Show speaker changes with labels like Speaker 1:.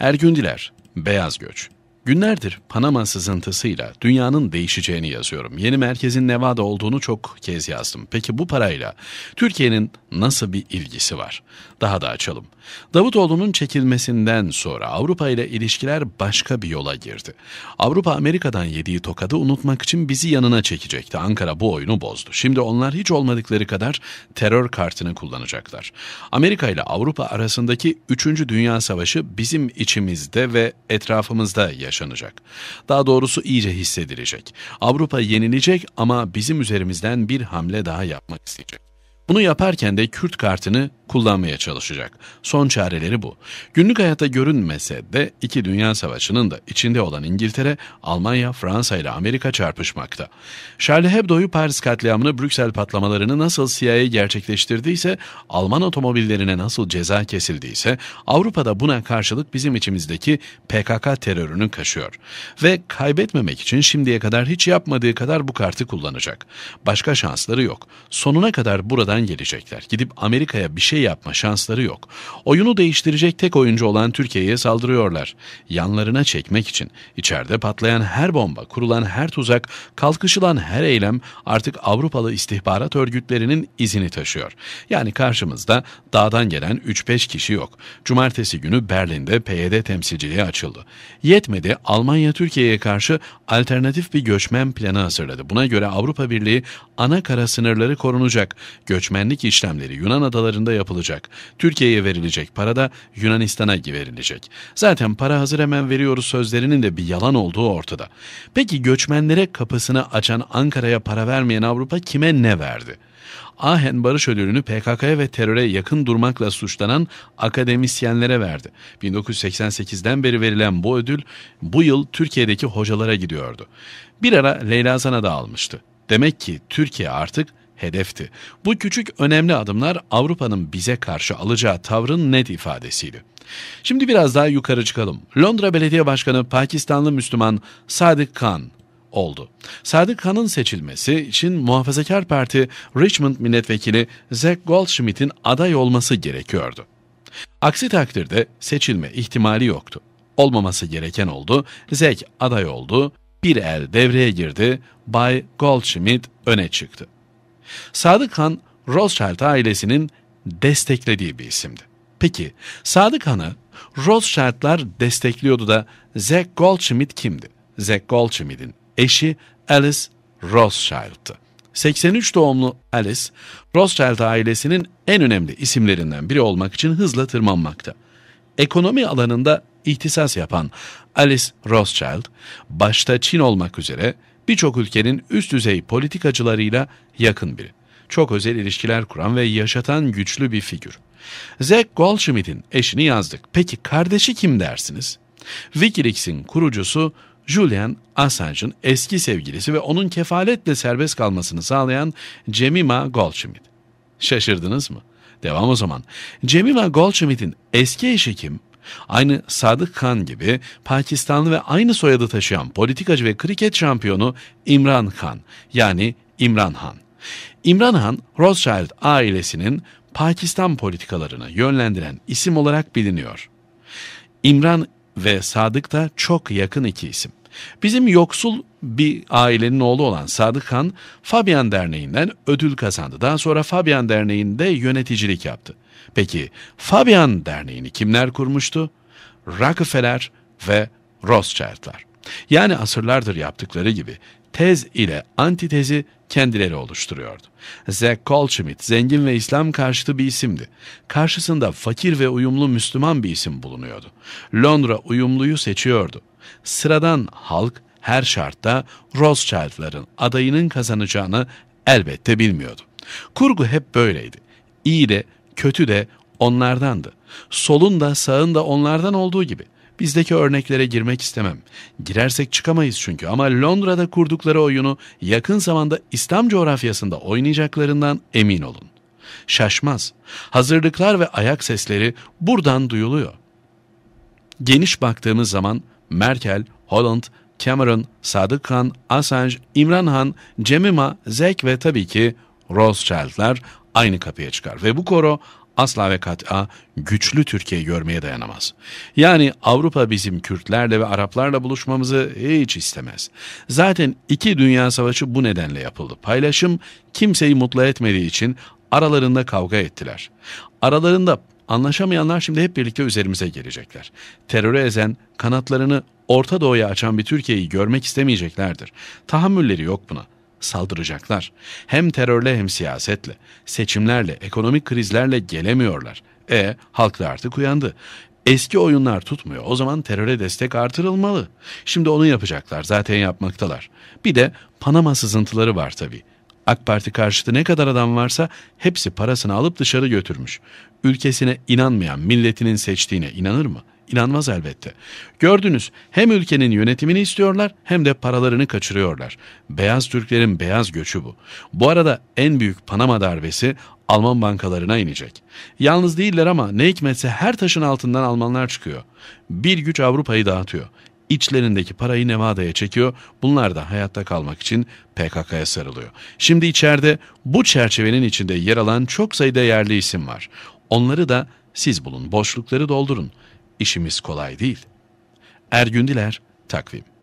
Speaker 1: Ergün Diler, Beyaz Göç Günlerdir Panama sızıntısıyla dünyanın değişeceğini yazıyorum. Yeni merkezin Nevada olduğunu çok kez yazdım. Peki bu parayla Türkiye'nin nasıl bir ilgisi var? Daha da açalım. Davutoğlu'nun çekilmesinden sonra Avrupa ile ilişkiler başka bir yola girdi. Avrupa Amerika'dan yediği tokadı unutmak için bizi yanına çekecekti. Ankara bu oyunu bozdu. Şimdi onlar hiç olmadıkları kadar terör kartını kullanacaklar. Amerika ile Avrupa arasındaki 3. Dünya Savaşı bizim içimizde ve etrafımızda yaşanıyor yaşanacak. Daha doğrusu iyice hissedilecek. Avrupa yenilecek ama bizim üzerimizden bir hamle daha yapmak isteyecek. Bunu yaparken de Kürt kartını kullanmaya çalışacak. Son çareleri bu. Günlük hayata görünmese de iki dünya savaşının da içinde olan İngiltere, Almanya, Fransa ile Amerika çarpışmakta. Charlie Hebdo'yu Paris katliamını Brüksel patlamalarını nasıl CIA gerçekleştirdiyse, Alman otomobillerine nasıl ceza kesildiyse, Avrupa'da buna karşılık bizim içimizdeki PKK terörünü kaşıyor. Ve kaybetmemek için şimdiye kadar hiç yapmadığı kadar bu kartı kullanacak. Başka şansları yok. Sonuna kadar buradan dışarıdan gelecekler. Gidip Amerika'ya bir şey yapma şansları yok. Oyunu değiştirecek tek oyuncu olan Türkiye'ye saldırıyorlar. Yanlarına çekmek için. içeride patlayan her bomba, kurulan her tuzak, kalkışılan her eylem artık Avrupalı istihbarat örgütlerinin izini taşıyor. Yani karşımızda dağdan gelen 3-5 kişi yok. Cumartesi günü Berlin'de PYD temsilciliği açıldı. Yetmedi Almanya Türkiye'ye karşı alternatif bir göçmen planı hazırladı. Buna göre Avrupa Birliği ana kara sınırları korunacak. Göç göçmenlik işlemleri Yunan adalarında yapılacak. Türkiye'ye verilecek para da Yunanistan'a verilecek. Zaten para hazır hemen veriyoruz sözlerinin de bir yalan olduğu ortada. Peki göçmenlere kapısını açan Ankara'ya para vermeyen Avrupa kime ne verdi? Ahen Barış Ödülünü PKK'ya ve teröre yakın durmakla suçlanan akademisyenlere verdi. 1988'den beri verilen bu ödül bu yıl Türkiye'deki hocalara gidiyordu. Bir ara Leyla Zana da almıştı. Demek ki Türkiye artık hedefti. Bu küçük önemli adımlar Avrupa'nın bize karşı alacağı tavrın net ifadesiydi. Şimdi biraz daha yukarı çıkalım. Londra Belediye Başkanı Pakistanlı Müslüman Sadık Khan oldu. Sadık Khan'ın seçilmesi için Muhafazakar Parti Richmond Milletvekili Zack Goldschmidt'in aday olması gerekiyordu. Aksi takdirde seçilme ihtimali yoktu. Olmaması gereken oldu. Zek aday oldu. Bir el devreye girdi. Bay Goldschmidt öne çıktı. Sadık Han, Rothschild ailesinin desteklediği bir isimdi. Peki Sadık Han'ı Rothschild'lar destekliyordu da Zack Goldschmidt kimdi? Zack Goldschmidt'in eşi Alice Rothschild'tı. 83 doğumlu Alice, Rothschild ailesinin en önemli isimlerinden biri olmak için hızla tırmanmakta. Ekonomi alanında ihtisas yapan Alice Rothschild, başta Çin olmak üzere birçok ülkenin üst düzey politikacılarıyla yakın biri. Çok özel ilişkiler kuran ve yaşatan güçlü bir figür. Zack Goldschmidt'in eşini yazdık. Peki kardeşi kim dersiniz? Wikileaks'in kurucusu Julian Assange'ın eski sevgilisi ve onun kefaletle serbest kalmasını sağlayan Jemima Goldschmidt. Şaşırdınız mı? Devam o zaman. Jemima Goldschmidt'in eski eşi kim? Aynı Sadık Khan gibi Pakistanlı ve aynı soyadı taşıyan politikacı ve kriket şampiyonu İmran Khan yani İmran Han. İmran Han, Rothschild ailesinin Pakistan politikalarını yönlendiren isim olarak biliniyor. İmran ve Sadık da çok yakın iki isim. Bizim yoksul bir ailenin oğlu olan Sadık Han, Fabian Derneği'nden ödül kazandı. Daha sonra Fabian Derneği'nde yöneticilik yaptı. Peki Fabian Derneği'ni kimler kurmuştu? Rockefeller ve Rothschild'lar. Yani asırlardır yaptıkları gibi tez ile antitezi kendileri oluşturuyordu. Zack Goldschmidt zengin ve İslam karşıtı bir isimdi. Karşısında fakir ve uyumlu Müslüman bir isim bulunuyordu. Londra uyumluyu seçiyordu. Sıradan halk her şartta Rothschild'ların adayının kazanacağını elbette bilmiyordu. Kurgu hep böyleydi. İyi de kötü de onlardandı. Solun da sağın da onlardan olduğu gibi. Bizdeki örneklere girmek istemem. Girersek çıkamayız çünkü ama Londra'da kurdukları oyunu yakın zamanda İslam coğrafyasında oynayacaklarından emin olun. Şaşmaz. Hazırlıklar ve ayak sesleri buradan duyuluyor. Geniş baktığımız zaman Merkel, Holland, Cameron, Sadık Han, Assange, İmran Han, Cemima, Zek ve tabii ki Rothschild'lar aynı kapıya çıkar ve bu koro asla ve kat'a güçlü Türkiye görmeye dayanamaz. Yani Avrupa bizim Kürtlerle ve Araplarla buluşmamızı hiç istemez. Zaten iki dünya savaşı bu nedenle yapıldı. Paylaşım kimseyi mutlu etmediği için aralarında kavga ettiler. Aralarında anlaşamayanlar şimdi hep birlikte üzerimize gelecekler. Teröre ezen, kanatlarını Orta Doğu'ya açan bir Türkiye'yi görmek istemeyeceklerdir. Tahammülleri yok buna. Saldıracaklar. Hem terörle hem siyasetle, seçimlerle, ekonomik krizlerle gelemiyorlar. E halk da artık uyandı. Eski oyunlar tutmuyor. O zaman teröre destek artırılmalı. Şimdi onu yapacaklar. Zaten yapmaktalar. Bir de Panama sızıntıları var tabii. AK Parti karşıtı ne kadar adam varsa hepsi parasını alıp dışarı götürmüş. Ülkesine inanmayan milletinin seçtiğine inanır mı? inanmaz elbette. Gördünüz hem ülkenin yönetimini istiyorlar hem de paralarını kaçırıyorlar. Beyaz Türklerin beyaz göçü bu. Bu arada en büyük Panama darbesi Alman bankalarına inecek. Yalnız değiller ama ne hikmetse her taşın altından Almanlar çıkıyor. Bir güç Avrupa'yı dağıtıyor. İçlerindeki parayı Nevada'ya çekiyor. Bunlar da hayatta kalmak için PKK'ya sarılıyor. Şimdi içeride bu çerçevenin içinde yer alan çok sayıda yerli isim var. Onları da siz bulun, boşlukları doldurun. İşimiz kolay değil. Ergün Diler, Takvim